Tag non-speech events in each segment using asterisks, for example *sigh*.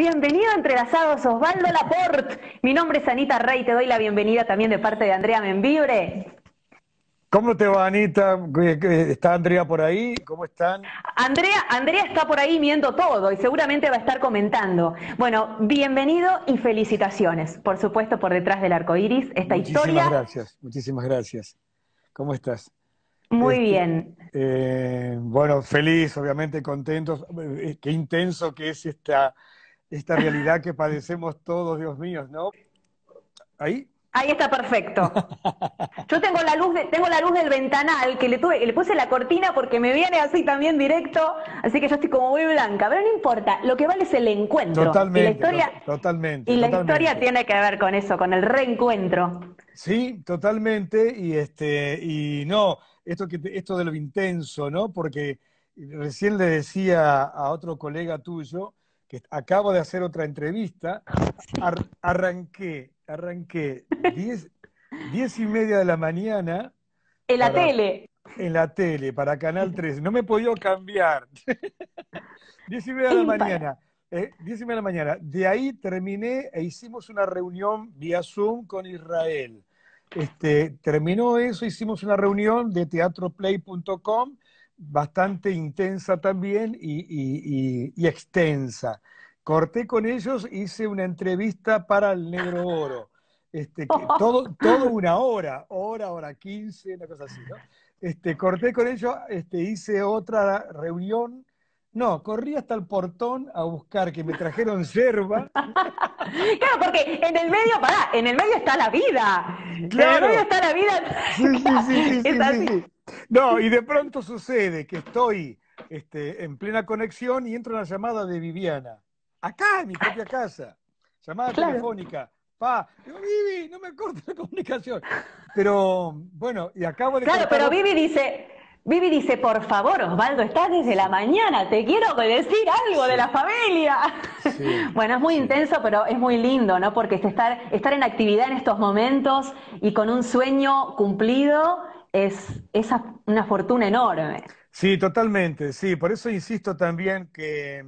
Bienvenido Entrelazados, Osvaldo Laporte. Mi nombre es Anita Rey, te doy la bienvenida también de parte de Andrea Membibre. ¿Cómo te va, Anita? ¿Está Andrea por ahí? ¿Cómo están? Andrea, Andrea está por ahí viendo todo y seguramente va a estar comentando. Bueno, bienvenido y felicitaciones, por supuesto, por detrás del arco iris, esta muchísimas historia. gracias, muchísimas gracias. ¿Cómo estás? Muy este, bien. Eh, bueno, feliz, obviamente, contentos. Eh, qué intenso que es esta esta realidad que padecemos todos, Dios mío, ¿no? Ahí. Ahí está perfecto. *laughs* Yo tengo la luz, tengo la luz del ventanal que le tuve, le puse la cortina porque me viene así también directo, así que yo estoy como muy blanca, pero no importa. Lo que vale es el encuentro. Totalmente. la historia, totalmente, y la historia tiene que ver con eso, con el reencuentro. Sí, totalmente. Y este, y no, esto que esto de lo intenso, ¿no? Porque recién le decía a otro colega tuyo que acabo de hacer otra entrevista, arranqué, arranqué diez y media de la mañana. En la tele. En la tele, para Canal 3. No me he podido cambiar. *laughs* Diez y media de la mañana. Eh, y media de la mañana. De ahí terminé e hicimos una reunión vía Zoom con Israel. Este, terminó eso, hicimos una reunión de teatroplay.com bastante intensa también y, extensa. Corté con ellos, hice una entrevista para el Negro Oro. Este, *laughs* todo, una hora, hora, hora quince, una cosa así, ¿no? Este, corté con ellos, este, hice otra reunión no, corrí hasta el portón a buscar que me trajeron yerba. *laughs* claro, porque en el medio, pará, en el medio está la vida. En el medio está la vida. Sí, sí, *laughs* sí, No, y de pronto sucede que estoy este, en plena conexión y entro una llamada de Viviana. Acá, en mi propia casa. Llamada telefónica. Pa, Vivi, no me cortes la comunicación. Pero, bueno, y acabo de. Claro, pero Vivi dice, Vivi dice, por favor, Osvaldo, estás desde la mañana, te quiero decir algo de la familia. *laughs* bueno, es muy intenso, pero es muy lindo, ¿no? Porque estar, estar en actividad en estos momentos y con un sueño cumplido es, una fortuna enorme. Sí, totalmente, sí. Por eso insisto también que,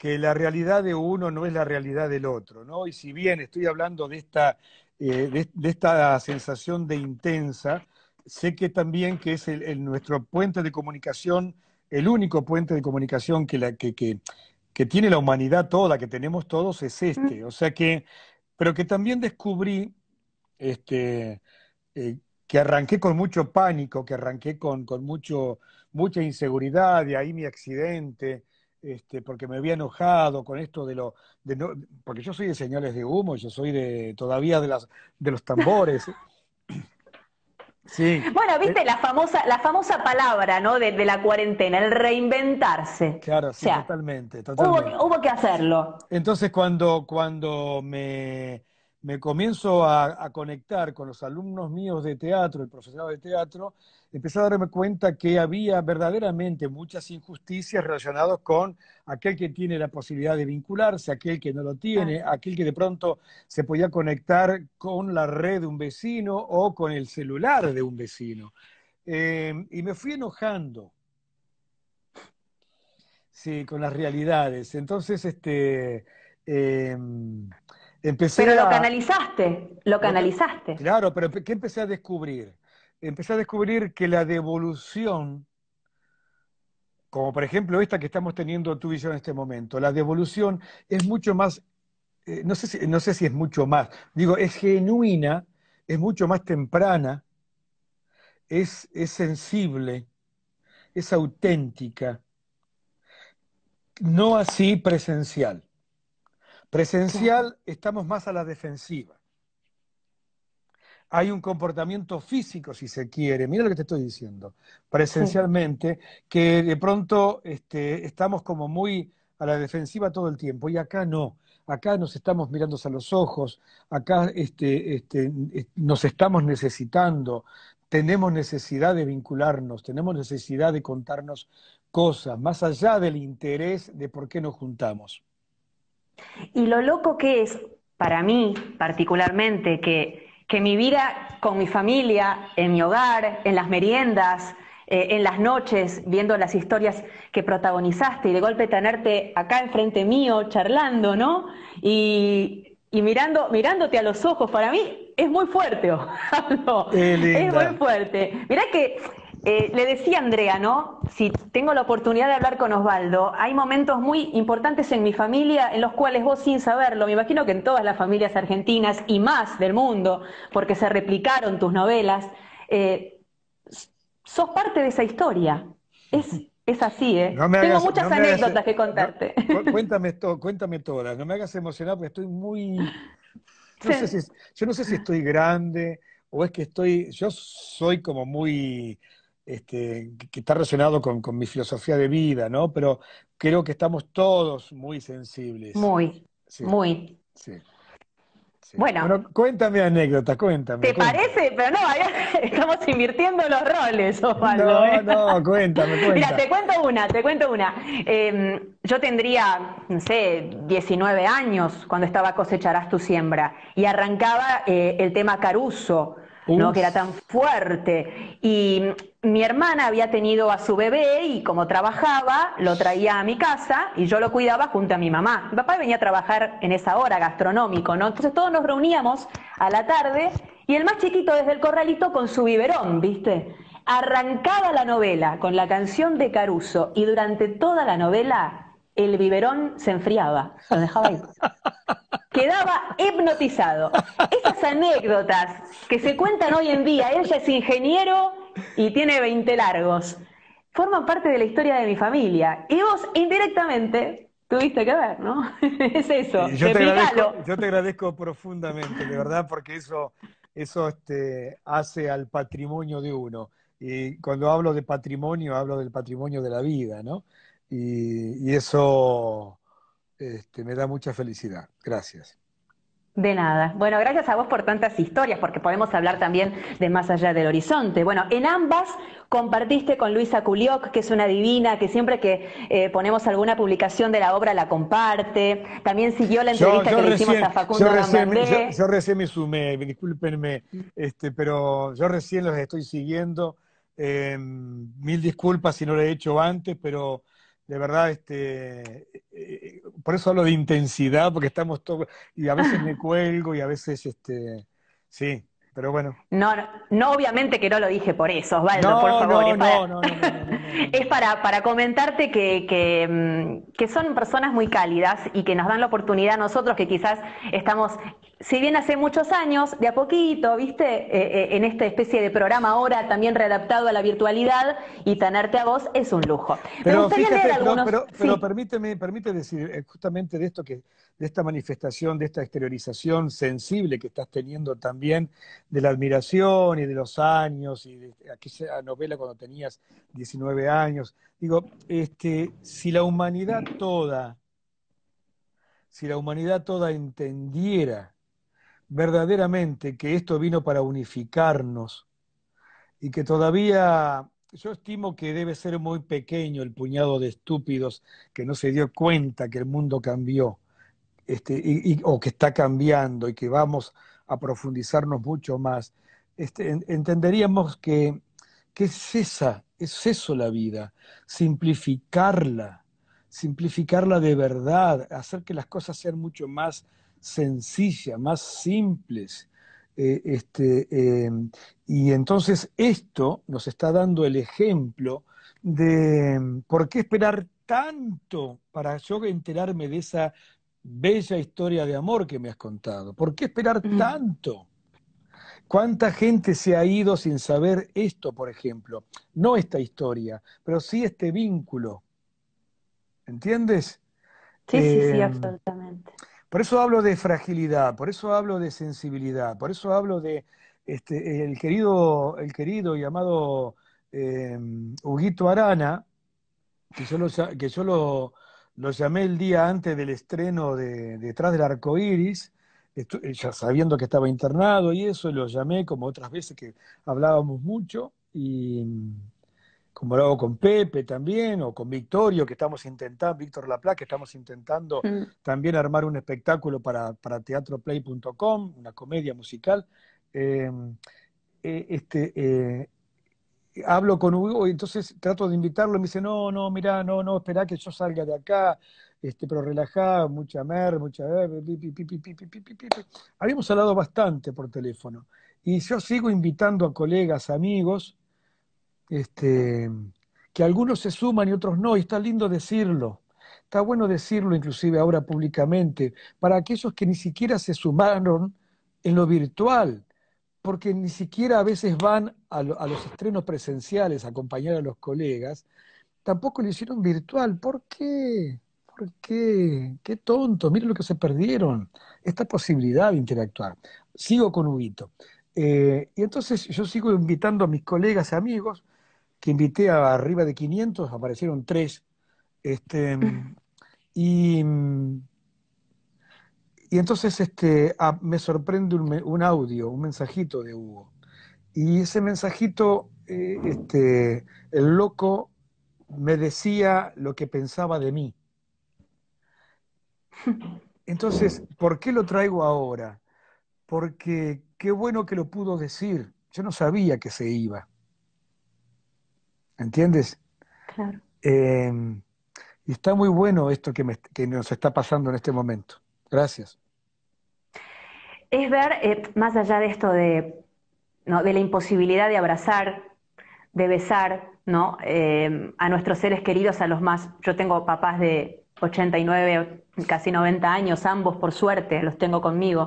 la realidad de uno no es la realidad del otro, ¿no? Y si bien estoy hablando de esta, eh, de esta sensación de intensa, Sé que también que es el, nuestro puente de comunicación, el único puente de comunicación que, la, que, que, tiene la humanidad toda, que tenemos todos, es este. O sea que, pero que también descubrí este, eh, que arranqué con mucho pánico, que arranqué con, con mucho, mucha inseguridad, y ahí mi accidente, este, porque me había enojado con esto de lo, de no, porque yo soy de señales de humo, yo soy de todavía de las de los *laughs* tambores, bueno, viste la famosa, la famosa palabra, ¿no? De, la cuarentena, el reinventarse. Claro, sí, totalmente, Hubo, hubo, que hacerlo. Entonces, cuando, cuando me me comienzo a, conectar con los alumnos míos de teatro, el profesorado de teatro, empecé a darme cuenta que había verdaderamente muchas injusticias relacionadas con aquel que tiene la posibilidad de vincularse, aquel que no lo tiene, aquel que de pronto se podía conectar con la red de un vecino o con el celular de un vecino. Em, y me fui enojando. Sí, con las realidades. Entonces, este, em, pero lo canalizaste, lo canalizaste. Claro, pero ¿qué empecé a descubrir? Empecé a descubrir que la devolución, como por ejemplo esta que estamos teniendo tú y yo en este momento, la devolución es mucho más, eh, no, sé si, no sé si es mucho más, digo, es genuina, es mucho más temprana, es, es sensible, es auténtica, no así presencial. Presencial estamos más a la defensiva. Hay un comportamiento físico, si se quiere, mira lo que te estoy diciendo, presencialmente, que de pronto este, estamos como muy a la defensiva todo el tiempo, y acá no, acá nos estamos mirando a los ojos, acá este, este, nos estamos necesitando, tenemos necesidad de vincularnos, tenemos necesidad de contarnos cosas, más allá del interés de por qué nos juntamos. Y lo loco que es, para mí particularmente, que, que mi vida con mi familia, en mi hogar, en las meriendas, eh, en las noches, viendo las historias que protagonizaste y de golpe tenerte acá enfrente mío charlando, ¿no? Y, mirando, mirándote a los ojos, para mí es muy fuerte, *laughs* Ojalá. Es muy fuerte. Mirá que eh, le decía Andrea, ¿no? Si tengo la oportunidad de hablar con Osvaldo, hay momentos muy importantes en mi familia en los cuales vos sin saberlo, me imagino que en todas las familias argentinas y más del mundo, porque se replicaron tus novelas, eh, sos parte de esa historia. Es, es así, ¿eh? Tengo muchas anécdotas que contarte. cuéntame, cuéntame todas, no me hagas emocionar porque estoy muy... yo no sé si estoy grande o es que estoy, yo soy como muy este, que está relacionado con, mi filosofía de vida, ¿no? Pero creo que estamos todos muy sensibles. Muy, muy. Bueno, cuéntame anécdotas, cuéntame. ¿Te parece? Pero no, *laughs* estamos invirtiendo los roles, Osvaldo. No, ¿eh? no, cuéntame, *laughs* cuéntame. Mira, te cuento una, te cuento una. Em, yo tendría, no sé, 19 años cuando estaba Cosecharás tu siembra y arrancaba eh, el tema Caruso. ¿no? que era tan fuerte. Y mi hermana había tenido a su bebé y como trabajaba, lo traía a mi casa y yo lo cuidaba junto a mi mamá. Mi papá venía a trabajar en esa hora, gastronómico, ¿no? Entonces todos nos reuníamos a la tarde y el más chiquito desde el corralito con su biberón, ¿viste? Arrancaba la novela con la canción de Caruso y durante toda la novela el biberón se enfriaba, lo dejaba ahí. *laughs* Quedaba hipnotizado. Esas anécdotas que se cuentan hoy en día, ella es ingeniero, y tiene 20 largos. Forma parte de la historia de mi familia. Y vos indirectamente tuviste que ver, ¿no? *laughs* es eso. Yo te, agradezco, profundamente, de verdad, porque eso, este, hace al patrimonio de uno. Y cuando hablo de patrimonio, hablo del patrimonio de la vida, ¿no? Y, eso este, me da mucha felicidad. Gracias. De nada. Bueno, gracias a vos por tantas historias, porque podemos hablar también de más allá del horizonte. Bueno, en ambas compartiste con Luisa Culioc, que es una divina, que siempre que eh, ponemos alguna publicación de la obra la comparte. También siguió la entrevista que le hicimos a Facundo yo yo, recién me sumé, discúlpenme, este, pero yo recién los estoy siguiendo. Em, mil disculpas si no lo he hecho antes, pero de verdad, este, eh, eh, por eso hablo de intensidad, porque estamos todos, y a veces me cuelgo y a veces, este, sí, pero bueno. No, no, obviamente que no lo dije por eso, vale no, por favor. No, es para, no, es para, comentarte que, mm, que, son personas muy cálidas y que nos dan la oportunidad a nosotros que quizás estamos si bien hace muchos años, de a poquito, viste, eh, eh, en esta especie de programa ahora también readaptado a la virtualidad y tanarte a vos es un lujo. Pero Me gustaría leer pero, permíteme, decir eh, justamente de esto que, de esta manifestación, de esta exteriorización sensible que estás teniendo también, de la admiración y de los años, y de aquella novela cuando tenías 19 años. Digo, este, si la humanidad toda, si la humanidad toda entendiera verdaderamente que esto vino para unificarnos y que todavía yo estimo que debe ser muy pequeño el puñado de estúpidos que no se dio cuenta que el mundo cambió este, o que está cambiando y que vamos a profundizarnos mucho más. Este, entenderíamos que, que es esa, es eso la vida, simplificarla, simplificarla de verdad, hacer que las cosas sean mucho más sencilla, más simples. Eh, este, em, y entonces esto nos está dando el ejemplo de em, por qué esperar tanto para yo enterarme de esa bella historia de amor que me has contado. ¿Por qué esperar mm. tanto? ¿Cuánta gente se ha ido sin saber esto, por ejemplo? No esta historia, pero sí este vínculo. ¿Entiendes? Sí, sí, sí, em, absolutamente. Por eso hablo de fragilidad, por eso hablo de sensibilidad, por eso hablo de este, el, querido, el querido y amado em, Huguito Arana, que yo, lo, que lo, llamé el día antes del estreno de Detrás del Arco Iris, eh, ya sabiendo que estaba internado y eso, lo llamé como otras veces que hablábamos mucho y como lo hago con Pepe también, o con Victorio, que estamos intentando, Víctor Laplace, que estamos intentando mm. también armar un espectáculo para, para teatroplay.com, una comedia musical. Em, e, este, eh, hablo con Hugo y entonces trato de invitarlo y me dice, no, no, mirá, no, no, esperá que yo salga de acá, este, pero relajado mucha mer, mucha... Habíamos hablado bastante por teléfono y yo sigo invitando a colegas, amigos, este, que algunos se suman y otros no, y está lindo decirlo. Está bueno decirlo inclusive ahora públicamente, para aquellos que ni siquiera se sumaron en lo virtual, porque ni siquiera a veces van a, los estrenos presenciales a acompañar a los colegas, tampoco lo hicieron virtual. ¿Por qué? ¿Por qué? Qué tonto, miren lo que se perdieron, esta posibilidad de interactuar. Sigo con Huguito. Eh, y entonces yo sigo invitando a mis colegas y amigos que invité a arriba de 500, aparecieron tres. Este, y, entonces este, me sorprende un, audio, un mensajito de Hugo. Y ese mensajito, eh, este, el loco me decía lo que pensaba de mí. Entonces, ¿por qué lo traigo ahora? Porque qué bueno que lo pudo decir. Yo no sabía que se iba. ¿Entiendes? Claro. Em, y está muy bueno esto que, nos está pasando en este momento. Gracias. Es ver, eh, más allá de esto de, de la imposibilidad de abrazar, de besar, ¿no? Em, a nuestros seres queridos, a los más. Yo tengo papás de 89, casi 90 años, ambos por suerte los tengo conmigo,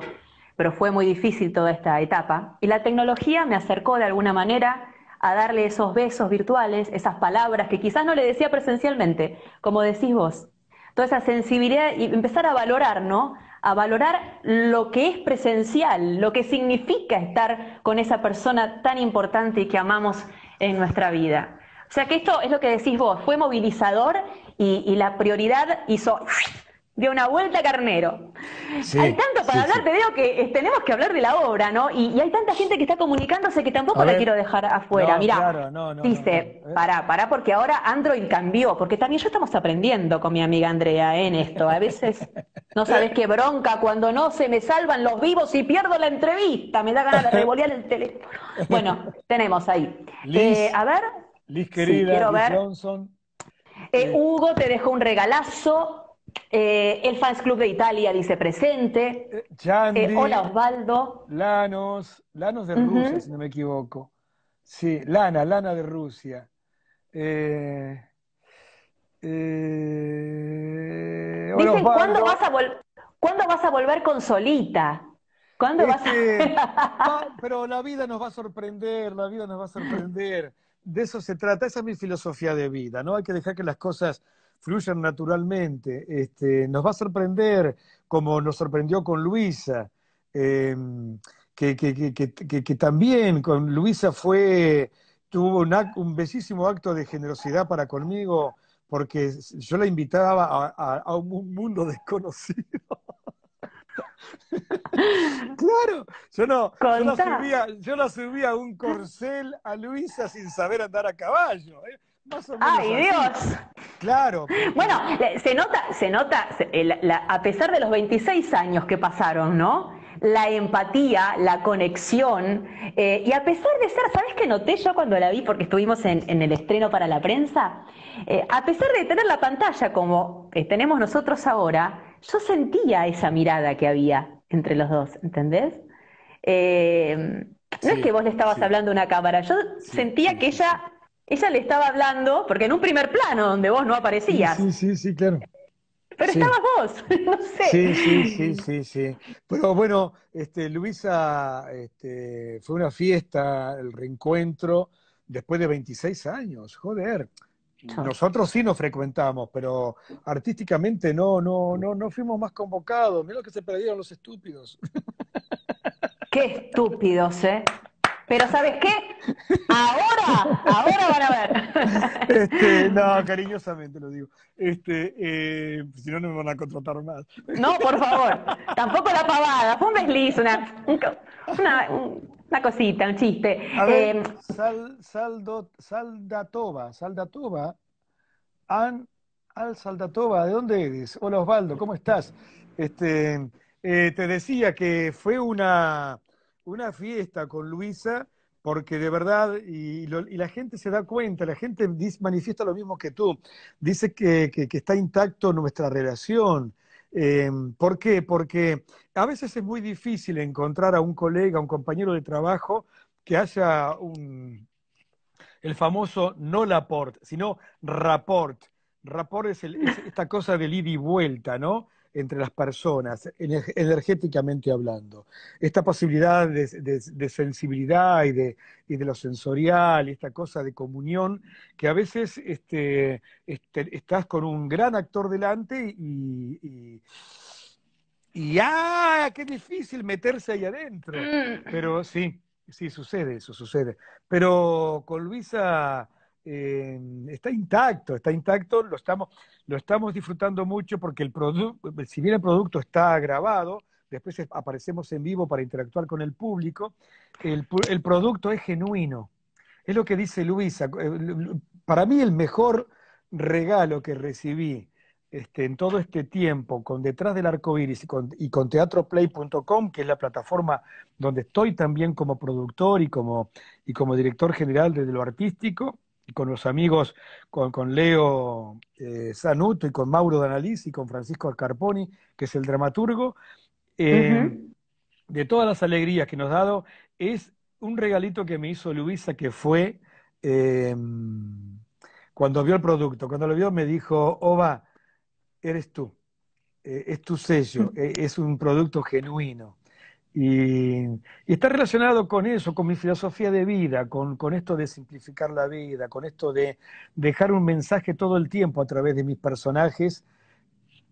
pero fue muy difícil toda esta etapa. Y la tecnología me acercó de alguna manera a darle esos besos virtuales, esas palabras que quizás no le decía presencialmente, como decís vos. Toda esa sensibilidad y empezar a valorar, ¿no? A valorar lo que es presencial, lo que significa estar con esa persona tan importante y que amamos en nuestra vida. O sea que esto es lo que decís vos, fue movilizador y, la prioridad hizo de una vuelta carnero. hay tanto para hablar, te digo que eh, tenemos que hablar de la obra, ¿no? Y, hay tanta gente que está comunicándose que tampoco la quiero dejar afuera. Mira, Mirá, dice, ¿eh? pará, pará, porque ahora Android cambió, porque también yo estamos aprendiendo con mi amiga Andrea ¿eh? en esto. A veces no sabes qué bronca cuando no se me salvan los vivos y pierdo la entrevista, me da ganas de revolear el teléfono. Bueno, tenemos ahí. a ver. querida, Hugo te dejó un regalazo, eh, el Fans Club de Italia dice presente. Eh, eh, hola Osvaldo. Lanos, Lanos de Rusia, si no me equivoco. Sí, Lana, Lana de Rusia. Dicen, ¿cuándo vas, a volver con Solita? ¿Cuándo vas a.? *laughs* pero la vida nos va a sorprender, la vida nos va a sorprender. De eso se trata, esa es mi filosofía de vida, ¿no? Hay que dejar que las cosas fluyan naturalmente. Este, nos va a sorprender, como nos sorprendió con Luisa, em, que, que, que, que, también con Luisa fue, tuvo un, act, acto de generosidad para conmigo, porque yo la invitaba a, un mundo *laughs* desconocido. *laughs* claro, yo no, yo la, subía, yo la, subía, a un corcel a Luisa sin saber andar a caballo. ¿eh? ¡Ay, Dios! Claro. Bueno, se nota, se nota, a pesar de los 26 años que pasaron, ¿no? La empatía, la conexión, eh, y a pesar de ser, ¿sabes qué noté yo cuando la vi? Porque estuvimos en, el estreno para la prensa, eh, a pesar de tener la pantalla como eh, tenemos nosotros ahora, yo sentía esa mirada que había entre los dos, ¿entendés? no es que vos le estabas hablando a una cámara, yo sentía que ella ella le estaba hablando, porque en un primer plano donde vos no aparecías. Sí, sí, sí, claro. Pero estabas vos, *laughs* no sé. Sí, sí, sí, sí, sí. Pero bueno, este, Luisa, este, fue una fiesta, el reencuentro, después de 26 años, joder. Nosotros sí nos frecuentamos, pero artísticamente no, no, no, no fuimos más convocados. Mira lo que se perdieron los estúpidos. *laughs* Qué estúpidos, ¿eh? Pero ¿sabes qué? Ahora, ahora van a ver. Este, no, cariñosamente lo digo. Este, eh, si no, no me van a contratar más. No, por favor. Tampoco la pavada. Fue un desliz, una, una, cosita, un chiste. A ver, eh, sal, saldo, Saldatova, Al Saldatoba. ¿de dónde eres? Hola Osvaldo, ¿cómo estás? Este, eh, te decía que fue una una fiesta con Luisa, porque de verdad, y, la gente se da cuenta, la gente manifiesta lo mismo que tú, dice que, está intacto nuestra relación. Eh, ¿Por qué? Porque a veces es muy difícil encontrar a un colega, a un compañero de trabajo que haya un, el famoso no laport, sino rapport. Rapport es, es esta cosa del ida y vuelta, ¿no? entre las personas, energéticamente hablando. Esta posibilidad de, sensibilidad y de, lo sensorial, esta cosa de comunión, que a veces este, este, estás con un gran actor delante y, y ¡ah! ¡Qué difícil meterse ahí adentro! Mm. Pero sí, sí, sucede, eso sucede. Pero con Luisa Em, está intacto, está intacto, lo estamos, lo estamos disfrutando mucho porque el si bien el producto está grabado, después aparecemos en vivo para interactuar con el público, el, producto es genuino. Es lo que dice Luisa. Eh, para mí el mejor regalo que recibí este, en todo este tiempo con Detrás del Arco y con, y con teatroplay.com, que es la plataforma donde estoy también como productor y como, y como director general De lo artístico, con los amigos, con, Leo eh, Sanuto y con Mauro Danaliz y con Francisco Alcarponi, que es el dramaturgo. Eh, de todas las alegrías que nos ha dado, es un regalito que me hizo Luisa, que fue em, cuando vio el producto. Cuando lo vio me dijo, Oba, eres tú, eh, es tu sello, mm. es un producto genuino. Y, está relacionado con eso, con mi filosofía de vida, con, con esto de simplificar la vida, con esto de dejar un mensaje todo el tiempo a través de mis personajes,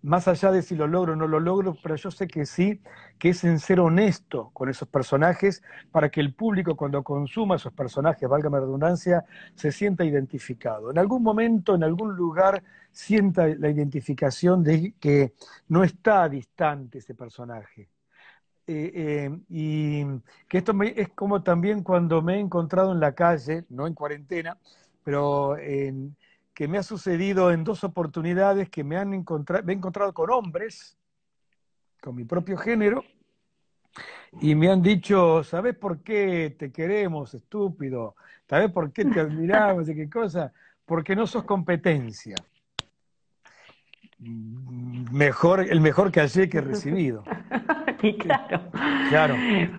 más allá de si lo logro o no lo logro, pero yo sé que sí, que es en ser honesto con esos personajes para que el público cuando consuma esos personajes, valga la redundancia, se sienta identificado. En algún momento, en algún lugar, sienta la identificación de que no está distante ese personaje eh, eh, y que esto es como también cuando me he encontrado en la calle, no en cuarentena, pero que me ha sucedido en dos oportunidades que me, han encontrado, me he encontrado con hombres, con mi propio género, y me han dicho, ¿sabes por qué te queremos, estúpido? ¿Sabes por qué te admiramos y *laughs* qué cosa? Porque no sos competencia mejor, el mejor que caché que he recibido. y *laughs* claro. Claro.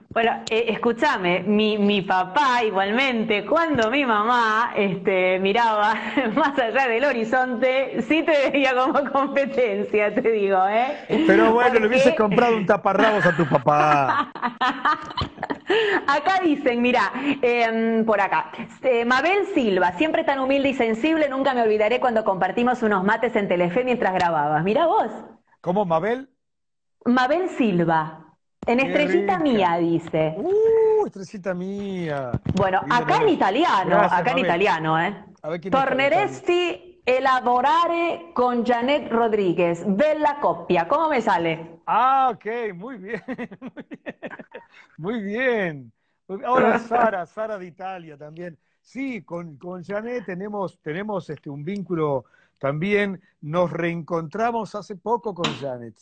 Bueno, eh, escúchame, mi, mi, papá igualmente, cuando mi mamá este, miraba *laughs* más allá del horizonte, sí te veía como competencia, te digo, ¿eh? Pero bueno, le hubieses comprado un taparrabos a tu papá. *laughs* *laughs* acá dicen, mira, em, por acá, eh, Mabel Silva, siempre tan humilde y sensible, nunca me olvidaré cuando compartimos unos mates en Telefe mientras grababas. Mira vos. ¿Cómo, Mabel? Mabel Silva. En estrellita mía, dice. Uh, estrellita mía. Bueno, acá en italiano, acá en italiano, ¿eh? A Torneresti elaborare con Janet Rodríguez. Bella coppia. ¿Cómo me sale? Ah, ok, *laughs* muy bien, muy bien. Ahora Sara, Sara de Italia también. Sí, con, con Janet tenemos, tenemos este, un vínculo también. Nos reencontramos hace poco con Janet.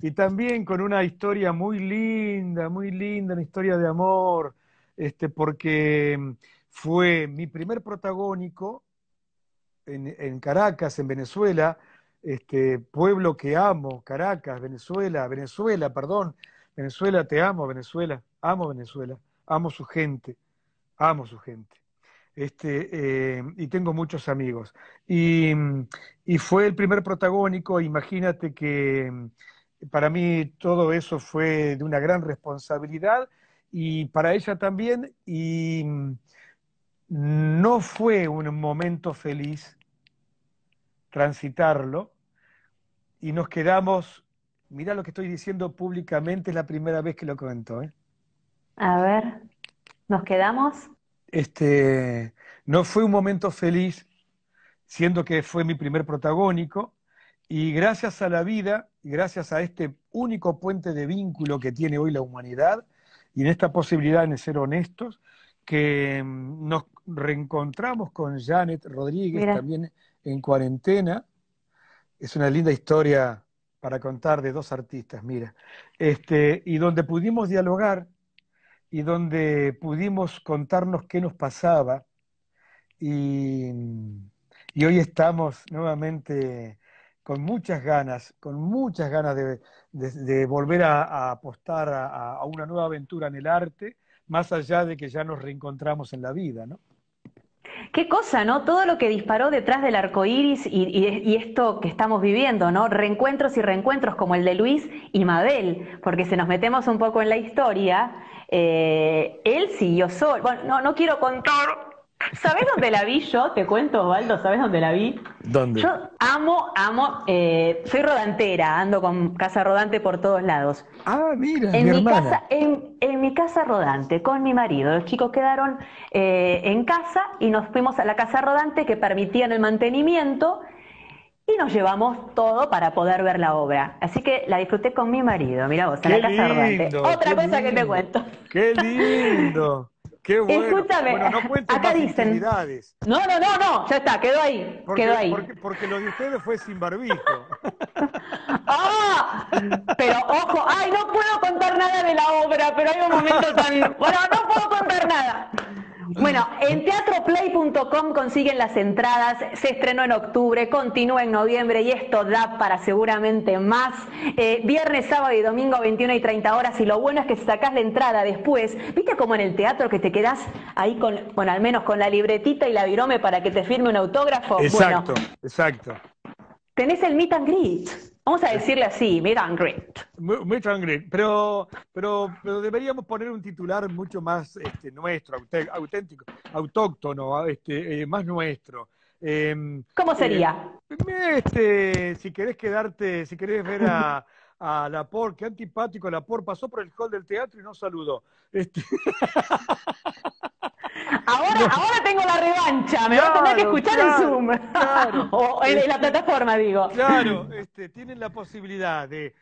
Y también con una historia muy linda, muy linda, una historia de amor, este, porque mm, fue mi primer protagónico en, en Caracas, en Venezuela, este pueblo que amo, Caracas, Venezuela, Venezuela, perdón, Venezuela, te amo, Venezuela, amo Venezuela, amo su gente, amo su gente. Este, eh, y tengo muchos amigos. Y, mm, y, fue el primer protagónico, imagínate que mm, para mí todo eso fue de una gran responsabilidad y para ella también, y mm, no fue un momento feliz transitarlo y nos quedamos, mira lo que estoy diciendo públicamente, es la primera vez que lo comentó ¿eh? A ver, nos quedamos. Este, no fue un momento feliz, siendo que fue mi primer protagónico, y gracias a la vida, gracias a este único puente de vínculo que tiene hoy la humanidad, y en esta posibilidad de ser honestos, que mm, nos reencontramos con Janet Rodríguez, también en cuarentena. Es una linda historia para contar de dos artistas, mira. Este, y donde pudimos dialogar y donde pudimos contarnos qué nos pasaba. Y, hoy estamos nuevamente con muchas ganas, con muchas ganas de, volver a, apostar a, a, una nueva aventura en el arte, más allá de que ya nos reencontramos en la vida, ¿no? Qué cosa, ¿no? Todo lo que disparó detrás del arco iris y, esto que estamos viviendo, ¿no? Reencuentros y reencuentros como el de Luis y Mabel, porque si nos metemos un poco en la historia, eh, él siguió solo. Bueno, no, no quiero contar ¿Sabes dónde la vi yo? Te cuento, Osvaldo, ¿sabes dónde la vi? ¿Dónde? Yo amo, amo, eh, soy rodantera, ando con casa rodante por todos lados. Ah, mira, en mi, Casa, en, mi casa rodante, con mi marido, los chicos quedaron eh, en casa y nos fuimos a la casa rodante que permitían el mantenimiento y nos llevamos todo para poder ver la obra. Así que la disfruté con mi marido, mira vos, en la casa rodante. Otra cosa que te cuento. ¡Qué lindo! *laughs* Qué bueno. Escúchame, no acá dicen. No, no, no, no, ya está, quedó ahí. quedó ahí. Porque, lo de ustedes fue sin barbijo. *laughs* ¡Ah! Pero ojo, ay, no puedo contar nada de la obra, pero hay un momento tan. *laughs* Bueno, no puedo contar nada. Bueno, en teatroplay.com consiguen las entradas, se estrenó en octubre, continúa en noviembre y esto da para seguramente más. Eh, viernes, sábado y domingo 21 y 30 horas y lo bueno es que si sacás la entrada después, viste como en el teatro que te quedás ahí con, bueno, al menos con la libretita y la virome para que te firme un autógrafo. Exacto, bueno, exacto. Tenés el meet and greet. Vamos a decirle así, muy and greet. Pero, pero, deberíamos poner un titular mucho más este, nuestro, auténtico, autóctono, este, eh, más nuestro. Em, ¿Cómo eh, sería? este, si querés quedarte, si querés ver a, a Lapor, qué antipático por pasó por el hall del teatro y no saludó. Este... *laughs* Ahora, tengo la revancha, me a tener que escuchar en Zoom. *laughs* o en, la este, plataforma, digo. Claro, este, tienen la posibilidad de,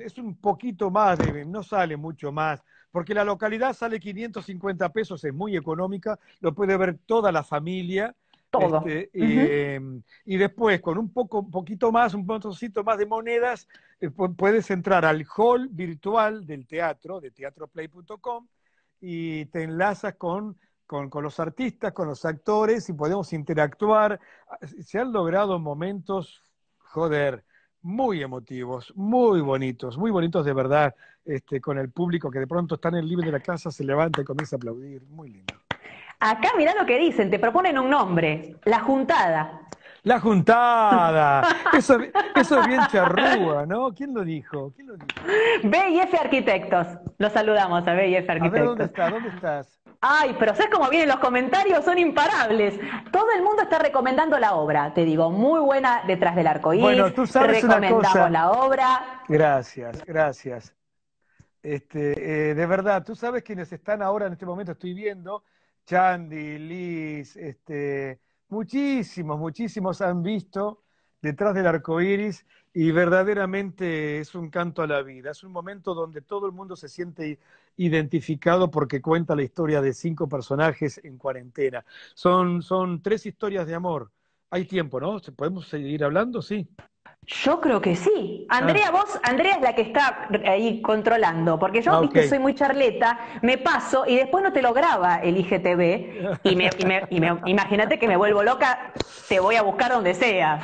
es un poquito más, no sale mucho más, porque la localidad sale 550 pesos, es muy económica, lo puede ver toda la familia. Todo. Este, em, y después, con un poco, poquito más, un montoncito más de monedas, eh, puedes entrar al hall virtual del teatro, de teatroplay.com, y te enlazas con con, los artistas, con los actores y podemos interactuar. Ah, se han logrado momentos, joder, muy emotivos, muy bonitos, muy bonitos de verdad, este, con el público que de pronto está en el libro de la casa, se levanta y comienza a aplaudir. Muy lindo. Acá mirá lo que dicen, te proponen un nombre, La Juntada. La juntada. *laughs* Eso, es bien charrúa, ¿no? ¿Quién lo dijo? ¿Quién lo dijo? Arquitectos. Los saludamos a BIF Arquitectos. ¿dónde, ¿Dónde estás? Ay, pero ¿sabes cómo vienen los comentarios? Son imparables. Todo el mundo está recomendando la obra, te digo, muy buena detrás del arco iris. Bueno, tú sabes Recomendamos la obra. Gracias, gracias. Este, eh, de verdad, tú sabes quiénes están ahora en este momento, estoy viendo, Chandy, Liz, este, muchísimos, muchísimos han visto detrás del arco iris y verdaderamente es un canto a la vida. Es un momento donde todo el mundo se siente identificado porque cuenta la historia de cinco personajes en cuarentena. Son, son tres historias de amor. Hay tiempo, ¿no? ¿Podemos seguir hablando? Sí. Yo creo que sí. Andrea, ah. vos, Andrea es la que está ahí controlando, porque yo, ah, visto soy muy charleta, me paso y después no te lo graba el IGTV y imagínate que me vuelvo loca, te voy a buscar donde sea.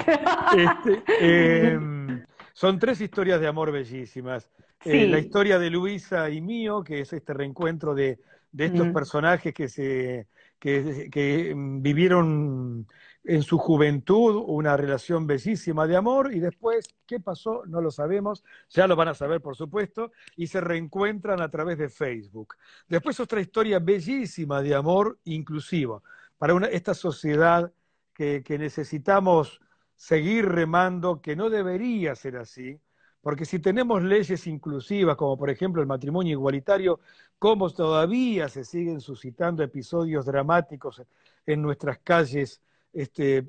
Este, *laughs* em, son tres historias de amor bellísimas. Eh, la historia de Luisa y mío, que es este reencuentro de, estos personajes que se que, que, mm, vivieron en su juventud una relación bellísima de amor y después, ¿qué pasó? No lo sabemos, ya lo van a saber por supuesto, y se reencuentran a través de Facebook. Después otra historia bellísima de amor inclusivo para una, esta sociedad que necesitamos seguir remando, que no debería ser así, porque si tenemos leyes inclusivas, como por ejemplo el matrimonio igualitario, ¿cómo todavía se siguen suscitando episodios dramáticos en nuestras calles, este,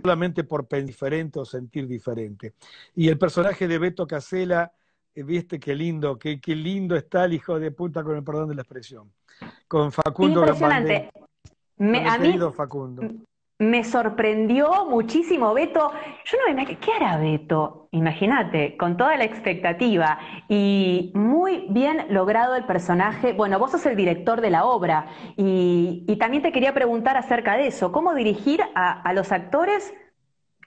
solamente por pensar diferente o sentir diferente. Y el personaje de Beto Casella, eh, viste qué lindo, qué, lindo está el hijo de puta con el perdón de la expresión. Con Facundo gamboa Me, a Facundo me sorprendió muchísimo Beto. Yo no me imagino. ¿qué hará Beto? Imagínate, con toda la expectativa y muy bien logrado el personaje. Bueno, vos sos el director de la obra y, también te quería preguntar acerca de eso, ¿cómo dirigir a, los actores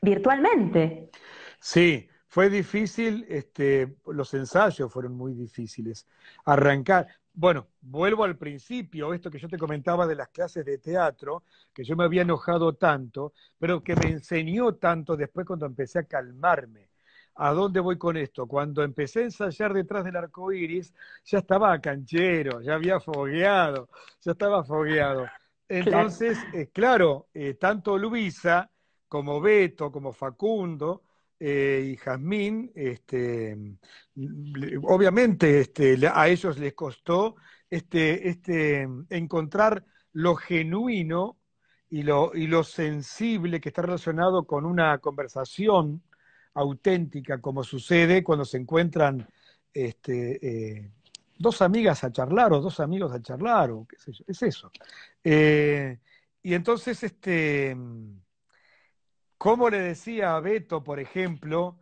virtualmente? Sí, fue difícil, este, los ensayos fueron muy difíciles. Arrancar, bueno, vuelvo al principio, esto que yo te comentaba de las clases de teatro, que yo me había enojado tanto, pero que me enseñó tanto después cuando empecé a calmarme. ¿A dónde voy con esto? Cuando empecé a ensayar detrás del arco iris, ya estaba canchero, ya había fogueado, ya estaba fogueado. *laughs* Entonces, eh, claro, eh, tanto Luisa como Beto, como Facundo, eh, y Jazmín, este, obviamente este, a ellos les costó este, encontrar lo genuino y lo, sensible que está relacionado con una conversación auténtica, como sucede cuando se encuentran eh, dos amigas a charlar o dos amigos a charlar, o qué sé yo, es eso. Eh, y entonces, este como le decía a Beto, por ejemplo,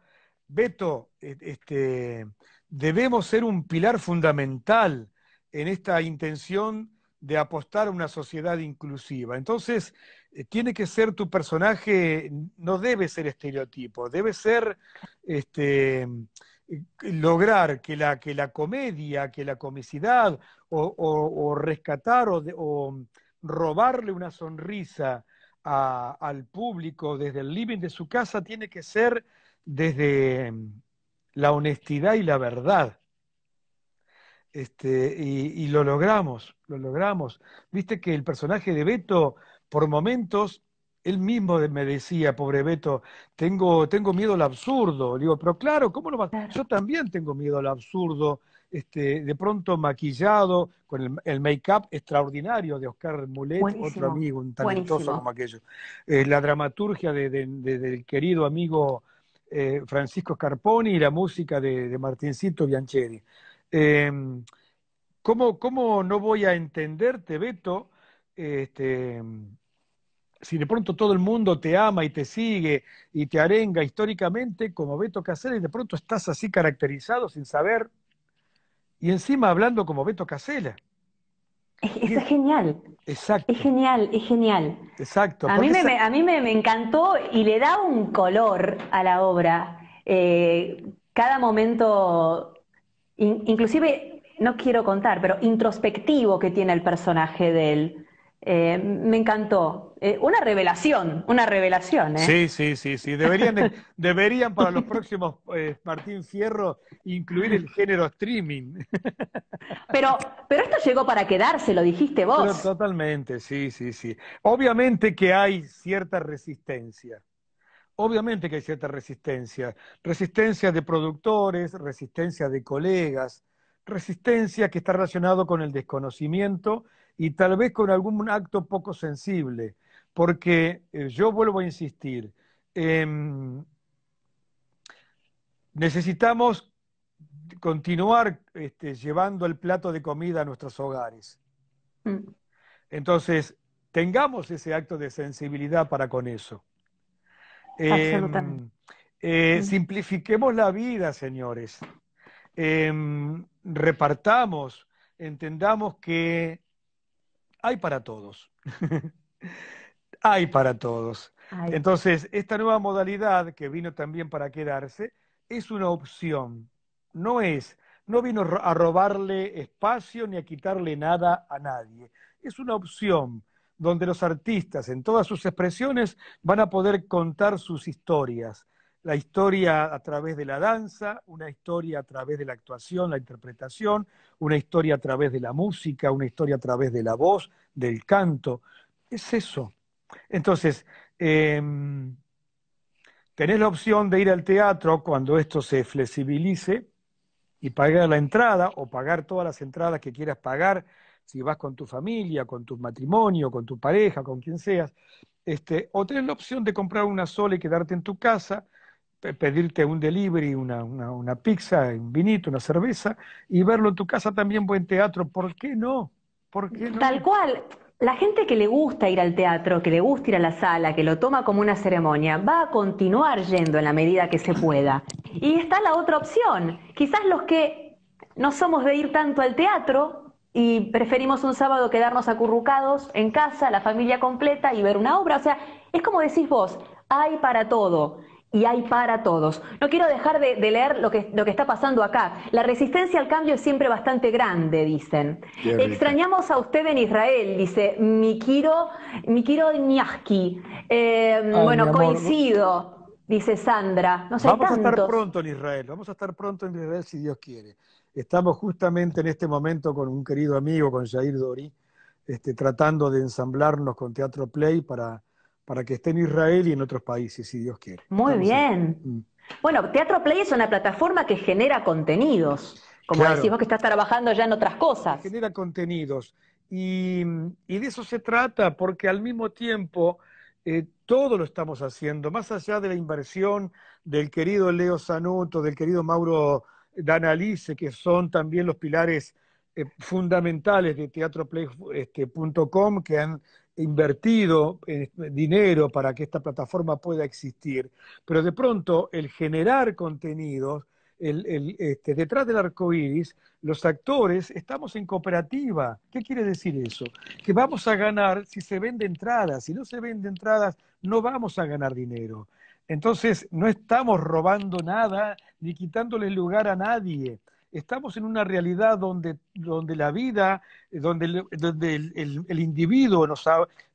Beto, e-, este, debemos ser un pilar fundamental en esta intención de apostar a una sociedad inclusiva. Entonces, eh, tiene que ser tu personaje, no debe ser estereotipo, debe ser este, eh, lograr que la, comedia, que la comicidad, o, rescatar o robarle una sonrisa al público desde el living de su casa tiene que ser desde mm, la honestidad y la verdad. Este, y, lo logramos, lo logramos. Viste que el personaje de Beto, por momentos, él mismo me decía, pobre Beto, tengo, tengo miedo al absurdo. Le digo, pero claro, ¿cómo lo vas? Yo también tengo miedo al absurdo, este, de pronto maquillado, con el, make-up extraordinario de Oscar Mulet, otro amigo, un talentoso como aquello. Eh, la dramaturgia del querido amigo eh, Francisco Scarponi y la música de, Martincito Biancheri. Eh, ¿cómo, ¿cómo, no voy a entenderte, Beto? Este, si de pronto todo el mundo te ama y te sigue y te arenga históricamente como Beto Caceres, y de pronto estás así caracterizado sin saber y encima hablando como Beto Casella. Es, genial. Exacto. Es genial, es genial. Exacto. A mí, me, encantó y le da un color a la obra. Eh, cada momento, inclusive, no quiero contar, pero introspectivo que tiene el personaje de él. Eh, me encantó. Eh, una revelación, una revelación. ¿eh? Sí, sí, sí, sí. Deberían, *laughs* deberían para los próximos eh, Martín Fierro incluir el género streaming. *laughs* pero, pero esto llegó para quedarse, lo dijiste vos. totalmente, sí, sí, sí. Obviamente que hay cierta resistencia. Obviamente que hay cierta resistencia. Resistencia de productores, resistencia de colegas, resistencia que está relacionado con el desconocimiento y tal vez con algún acto poco sensible porque eh, yo vuelvo a insistir, em, necesitamos continuar este, llevando el plato de comida a nuestros hogares. Mm. Entonces, tengamos ese acto de sensibilidad para con eso. Absolutamente. Em, eh, mm. Simplifiquemos la vida, señores. Em, repartamos, entendamos que hay para todos. *laughs* hay para todos. Entonces, esta nueva modalidad que vino también para quedarse es una opción, no es, no vino a robarle espacio ni a quitarle nada a nadie, es una opción donde los artistas en todas sus expresiones van a poder contar sus historias, la historia a través de la danza, una historia a través de la actuación, la interpretación, una historia a través de la música, una historia a través de la voz, del canto. Es eso, entonces, em, tenés la opción de ir al teatro cuando esto se flexibilice y pagar la entrada o pagar todas las entradas que quieras pagar, si vas con tu familia, con tu matrimonio, con tu pareja, con quien seas, este, o tenés la opción de comprar una sola y quedarte en tu casa, pedirte un delivery, una, una, una pizza, un vinito, una cerveza, y verlo en tu casa también, buen teatro, ¿por qué no? ¿Por qué no? Tal cual, la gente que le gusta ir al teatro, que le gusta ir a la sala, que lo toma como una ceremonia, va a continuar yendo en la medida que se pueda. Y está la otra opción. Quizás los que no somos de ir tanto al teatro y preferimos un sábado quedarnos acurrucados en casa, la familia completa y ver una obra. O sea, es como decís vos, hay para todo y hay para todos. No quiero dejar de, leer lo que, lo que, está pasando acá. La resistencia al cambio es siempre bastante grande, dicen. Extrañamos a usted en Israel, dice Mikiro, Mikiro Niaski. Eh, bueno, coincido. Dice Sandra. vamos a estar pronto en Israel, vamos a estar pronto en Israel si Dios quiere. Estamos justamente en este momento con un querido amigo, con Jair Dori, este, tratando de ensamblarnos con Teatro Play para para que esté en Israel y en otros países, si Dios quiere. Muy bien. Mm. Bueno, Teatro Play es una plataforma que genera contenidos, como decimos que está trabajando ya en otras cosas. Genera contenidos. Y, de eso se trata, porque al mismo tiempo eh, todo lo estamos haciendo, más allá de la inversión del querido Leo Sanuto, del querido Mauro Danalice, que son también los pilares eh, fundamentales de teatroplay.com, este, que han invertido eh, dinero para que esta plataforma pueda existir, pero de pronto el generar contenidos, este, detrás del arco iris, los actores estamos en cooperativa. ¿Qué quiere decir eso? Que vamos a ganar si se vende entradas. Si no se vende entradas, no vamos a ganar dinero. Entonces, no estamos robando nada ni quitándole lugar a nadie estamos en una realidad donde, donde la vida, eh, donde, el, individuo,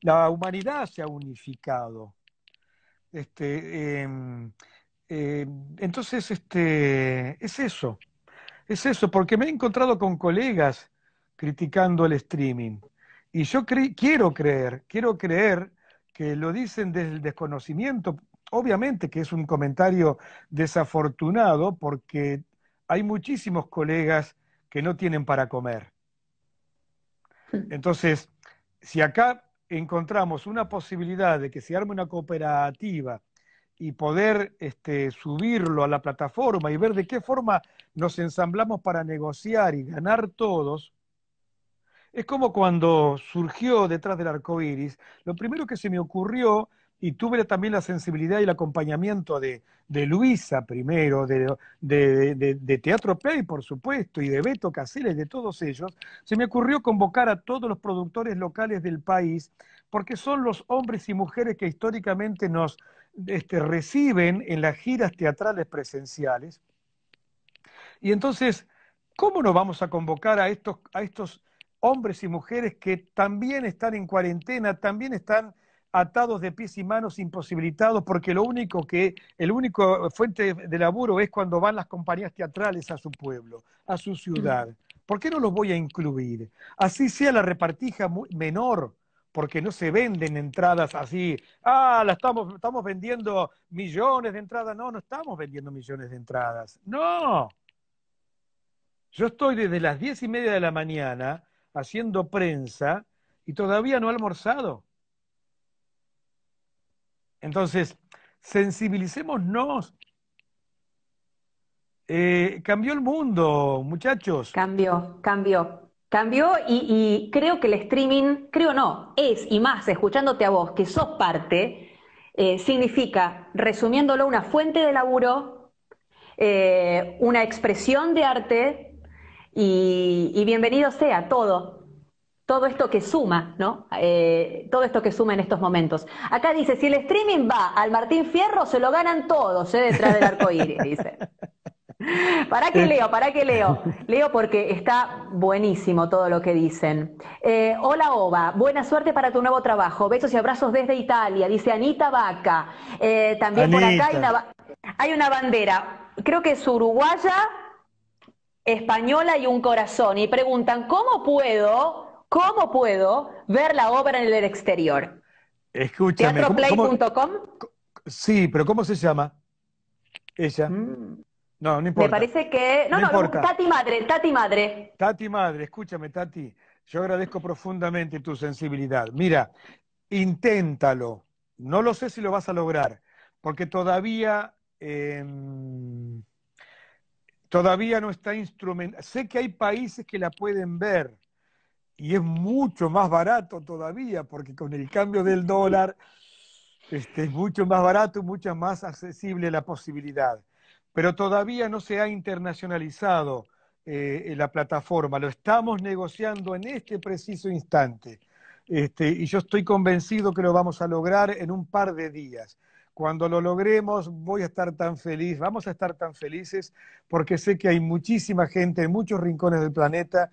la humanidad se ha unificado. Este, em, em, entonces, este, es eso, es eso, porque me he encontrado con colegas criticando el streaming. Y yo quiero creer, quiero creer que lo dicen desde el desconocimiento. Obviamente que es un comentario desafortunado porque hay muchísimos colegas que no tienen para comer. Hmm. Entonces, si acá encontramos una posibilidad de que se arme una cooperativa y poder este, subirlo a la plataforma y ver de qué forma nos ensamblamos para negociar y ganar todos, es como cuando surgió detrás del arco iris, lo primero que se me ocurrió y tuve también la sensibilidad y el acompañamiento de, Luisa primero, de, Teatro Play, por supuesto, y de Beto Caseles, de todos ellos, se me ocurrió convocar a todos los productores locales del país, porque son los hombres y mujeres que históricamente nos este, reciben en las giras teatrales presenciales. Y entonces, ¿cómo nos vamos a convocar a estos, a estos hombres y mujeres que también están en cuarentena, también están atados de pies y manos, imposibilitados, porque lo único que, el único fuente de laburo es cuando van las compañías teatrales a su pueblo, a su ciudad. ¿Por qué no los voy a incluir? Así sea la repartija menor, porque no se venden entradas así. Ah, la estamos, estamos vendiendo millones de entradas. No, no estamos vendiendo millones de entradas. No. Yo estoy desde las diez y media de la mañana haciendo prensa y todavía no he almorzado entonces, sensibilicémonos. Eh, cambió el mundo, muchachos. Cambió, cambió. Cambió y, creo que el streaming, creo no, es y más, escuchándote a vos, que sos parte, eh, significa, resumiéndolo, una fuente de laburo, eh, una expresión de arte y, y bienvenido sea todo todo esto que suma, ¿no? Eh, todo esto que suma en estos momentos. Acá dice, si el streaming va al Martín Fierro, se lo ganan todos, ¿eh? detrás del arco iris, dice. *laughs* ¿Para qué leo? ¿Para qué leo? Leo porque está buenísimo todo lo que dicen. Eh, hola Ova, buena suerte para tu nuevo trabajo. Besos y abrazos desde Italia, dice Anita Vaca. Eh, también por acá hay una bandera, creo que es uruguaya, española y un corazón. Y preguntan, ¿cómo puedo ¿Cómo puedo ver la obra en el exterior? Escúchame. ¿Teatroplay.com? Sí, pero ¿cómo se llama? Ella. Mm. No, no importa. Me parece que. No, no, Tati Madre, Tati Madre. Tati Madre, escúchame, Tati. Yo agradezco profundamente tu sensibilidad. Mira, inténtalo. No lo sé si lo vas a lograr, porque todavía. Em, todavía no está instrumentado. Sé que hay países que la pueden ver y es mucho más barato todavía, porque con el cambio del dólar este, es mucho más barato y mucho más accesible la posibilidad. Pero todavía no se ha internacionalizado eh, la plataforma, lo estamos negociando en este preciso instante. Este, y yo estoy convencido que lo vamos a lograr en un par de días. Cuando lo logremos voy a estar tan feliz, vamos a estar tan felices porque sé que hay muchísima gente en muchos rincones del planeta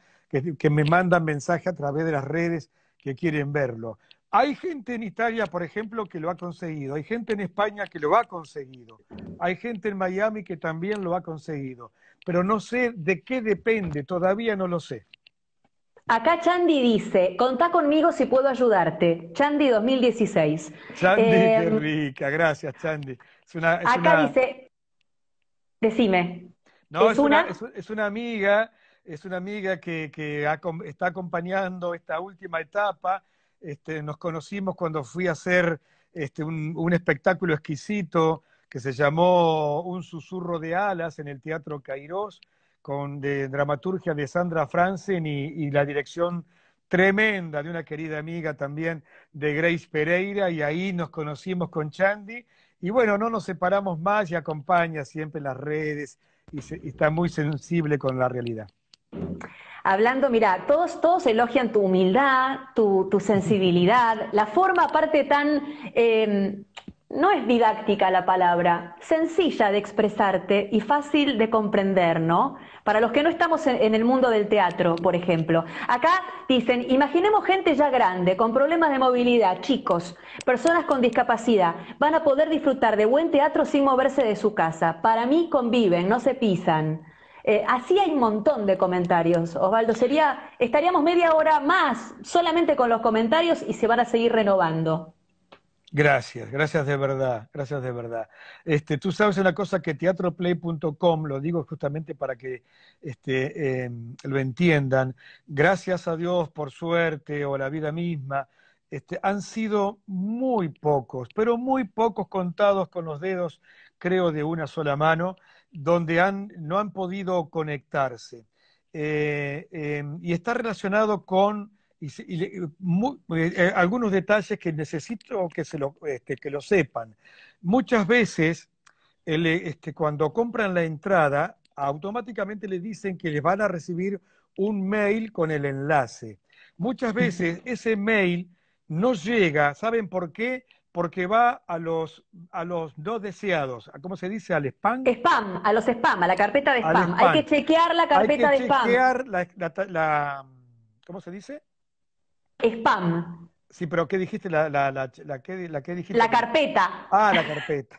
que, me mandan mensaje a través de las redes que quieren verlo. Hay gente en Italia, por ejemplo, que lo ha conseguido, hay gente en España que lo ha conseguido, hay gente en Miami que también lo ha conseguido, pero no sé de qué depende, todavía no lo sé. Acá Chandi dice, contá conmigo si puedo ayudarte. Chandi 2016. Chandy, qué eh, rica, gracias Chandi acá dice, decime. es, una... es una amiga es una amiga que, está acompañando esta última etapa. Este, nos conocimos cuando fui a hacer este, un, espectáculo exquisito que se llamó Un susurro de alas en el Teatro Cairós, con de dramaturgia de Sandra Franzen y, la dirección tremenda de una querida amiga también de Grace Pereira, y ahí nos conocimos con Chandy. Y bueno, no nos separamos más y acompaña siempre las redes y está muy sensible con la realidad hablando, mira, todos, todos elogian tu humildad, tu, sensibilidad, la forma aparte tan, em, no es didáctica la palabra, sencilla de expresarte y fácil de comprender, ¿no? Para los que no estamos en el mundo del teatro, por ejemplo. Acá dicen, imaginemos gente ya grande, con problemas de movilidad, chicos, personas con discapacidad, van a poder disfrutar de buen teatro sin moverse de su casa. Para mí conviven, no se pisan. Eh, así hay un montón de comentarios, Osvaldo. Sería, estaríamos media hora más solamente con los comentarios y se van a seguir renovando. Gracias, gracias de verdad, gracias de verdad. Este, tú sabes una cosa que teatroplay.com, lo digo justamente para que este, em, lo entiendan, gracias a Dios, por suerte, o la vida misma, este, han sido muy pocos, pero muy pocos contados con los dedos, creo, de una sola mano, donde han, no han podido conectarse. Eh, em, y está relacionado con eh, eh, algunos detalles que necesito que, se lo, este, que lo sepan. Muchas veces, este, cuando compran la entrada, automáticamente le dicen que les van a recibir un mail con el enlace. Muchas veces ese mail no llega, ¿saben por qué? porque va a los, a los no deseados, ¿cómo se dice? Al spam. Spam, a los spam, a la carpeta de spam. Hay que chequear la carpeta de spam. Hay que chequear la, ¿cómo se dice? Spam. Sí, pero ¿qué dijiste? La, la, carpeta. Ah, la carpeta.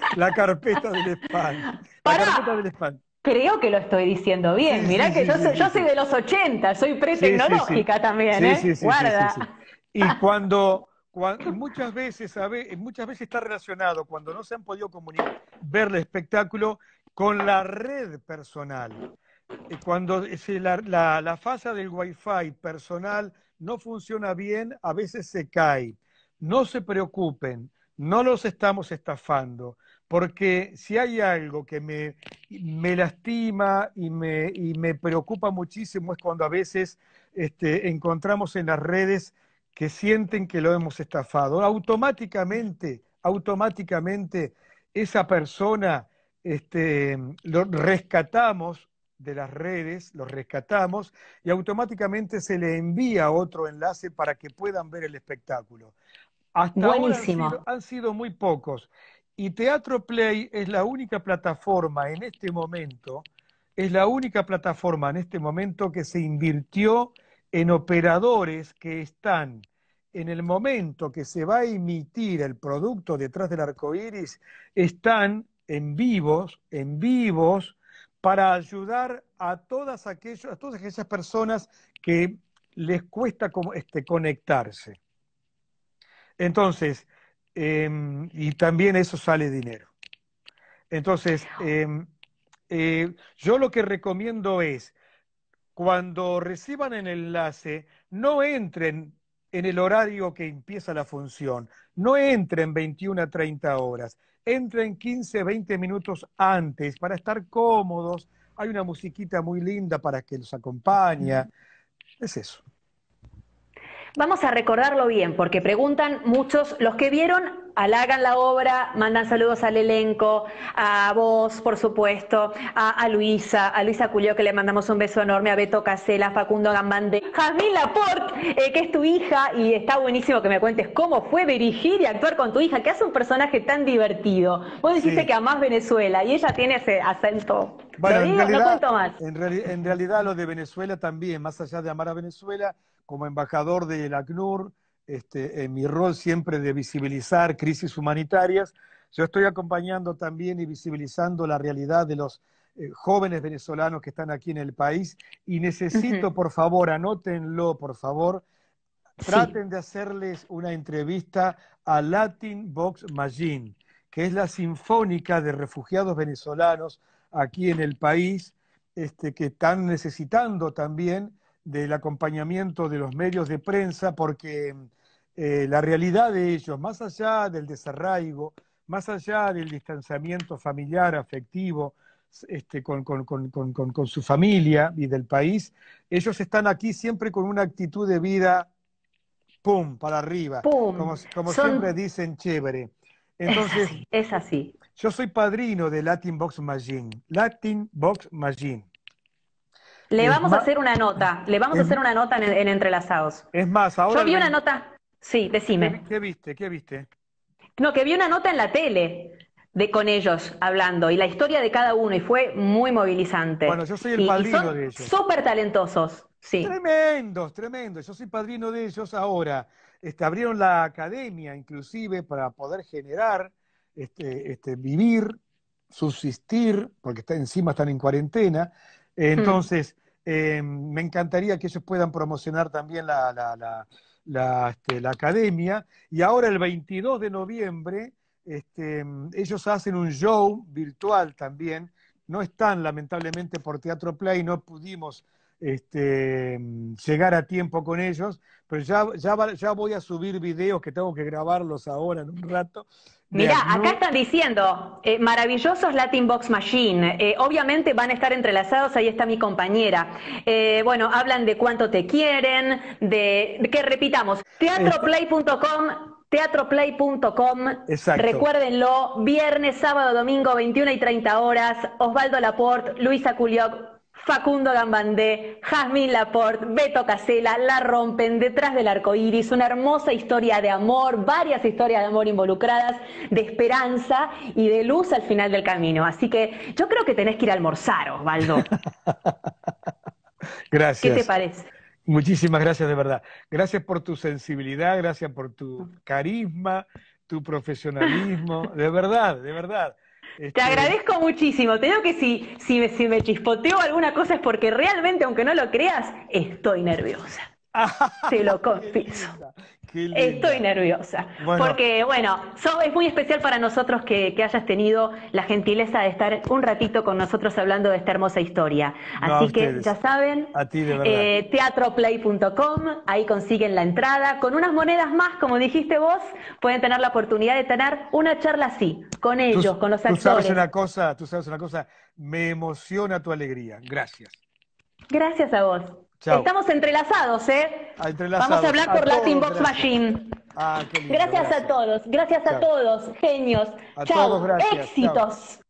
*laughs* la carpeta del spam. Pará. La carpeta del spam. Creo que lo estoy diciendo bien. Mirá que yo, soy, de los 80, soy pre-tecnológica también. ¿eh? Guarda. Y cuando muchas, veces, muchas veces está relacionado, cuando no se han podido comunicar, ver el espectáculo, con la red personal. Eh, cuando eh, la, fase del wifi personal no funciona bien, a veces se cae. No se preocupen, no los estamos estafando, porque si hay algo que me, lastima y me, y me preocupa muchísimo es cuando a veces este, encontramos en las redes que sienten que lo hemos estafado. Automáticamente, automáticamente esa persona este, lo rescatamos de las redes, lo rescatamos y automáticamente se le envía otro enlace para que puedan ver el espectáculo. Hasta ahora han sido muy pocos. Y Teatro Play es la única plataforma en este momento, es la única plataforma en este momento que se invirtió en operadores que están en el momento que se va a emitir el producto detrás del arco iris, están en vivos, en vivos, para ayudar a todas, aquellas personas que les cuesta este, conectarse. Entonces, em, y también eso sale dinero. Entonces, em, eh, yo lo que recomiendo es cuando reciban el enlace, no entren en el horario que empieza la función, no entren 21 a 30 horas, entren 15, 20 minutos antes para estar cómodos. Hay una musiquita muy linda para que los acompañe. Es eso. Vamos a recordarlo bien, porque preguntan muchos, los que vieron halagan la obra, mandan saludos al elenco, a vos, por supuesto, a, Luisa, a Luisa Culio, que le mandamos un beso enorme, a Beto Casela, Facundo Gambande, Jazmín Laporte, eh, que es tu hija, y está buenísimo que me cuentes cómo fue dirigir y actuar con tu hija, que hace un personaje tan divertido. Vos dijiste que amás Venezuela y ella tiene ese acento. Bueno, En realidad, más. en realidad lo de Venezuela también, más allá de amar a Venezuela, como embajador del ACNUR, este, en mi rol siempre de visibilizar crisis humanitarias, yo estoy acompañando también y visibilizando la realidad de los eh, jóvenes venezolanos que están aquí en el país y necesito, por favor, anótenlo, por favor, traten de hacerles una entrevista a Latin Vox Magin, que es la sinfónica de refugiados venezolanos aquí en el país, este, que están necesitando también del acompañamiento de los medios de prensa, porque eh, la realidad de ellos, más allá del desarraigo, más allá del distanciamiento familiar, afectivo, este, con, su familia y del país, ellos están aquí siempre con una actitud de vida, ¡pum!, para arriba, como, siempre dicen, chévere. Entonces, es así, Yo soy padrino de Latin Box Machine, Latin Box Machine. Le vamos a hacer una nota, le vamos a hacer una nota en, Entrelazados. Es más, ahora... Yo vi una nota, sí, decime. ¿Qué, viste? ¿Qué viste? No, que vi una nota en la tele de con ellos hablando y la historia de cada uno y fue muy movilizante. Bueno, yo soy el padrino de ellos. Súper talentosos, sí. Tremendos, tremendos. Yo soy padrino de ellos ahora. Este, abrieron la academia inclusive para poder generar, este, este, vivir, subsistir, porque está, encima están en cuarentena. Hmm. Entonces, eh, me encantaría que ellos puedan promocionar también la, este, academia. Y ahora el 22 de noviembre, este, ellos hacen un show virtual también. No están lamentablemente por Teatro Play, no pudimos este, llegar a tiempo con ellos, pero ya, ya voy a subir videos que tengo que grabarlos ahora en un rato, Mirá, acá están diciendo, eh, maravillosos Latin Box Machine. Eh, obviamente van a estar entrelazados, ahí está mi compañera. Eh, bueno, hablan de cuánto te quieren, de, de que repitamos, teatroplay.com teatroplay.com. Recuérdenlo, viernes, sábado, domingo, 21 y 30 horas. Osvaldo Laporte, Luisa Culioc, Facundo Gambandé, Jazmín Laporte, Beto Casela la rompen detrás del arco iris. Una hermosa historia de amor, varias historias de amor involucradas, de esperanza y de luz al final del camino. Así que yo creo que tenés que ir a almorzar, Osvaldo. *laughs* gracias. ¿Qué te parece? Muchísimas gracias, de verdad. Gracias por tu sensibilidad, gracias por tu carisma, tu profesionalismo. De verdad, de verdad. Te este, agradezco muchísimo. Te digo que si, si, si me chispoteo alguna cosa es porque realmente, aunque no lo creas, estoy nerviosa. *laughs* Te lo confieso. Estoy nerviosa, porque bueno, es muy especial para nosotros que, hayas tenido la gentileza de estar un ratito con nosotros hablando de esta hermosa historia. Así que ya saben, eh, teatroplay.com, ahí consiguen la entrada. Con unas monedas más, como dijiste vos, pueden tener la oportunidad de tener una charla así, con ellos, con los actores. una cosa, tú sabes una cosa, me emociona tu alegría. Gracias. Gracias a vos. Estamos entrelazados, ¿eh? Ah, Vamos a hablar por Latin Box Machine. Ah, gracias, a todos, gracias a todos, genios. Chao. Chau, éxitos.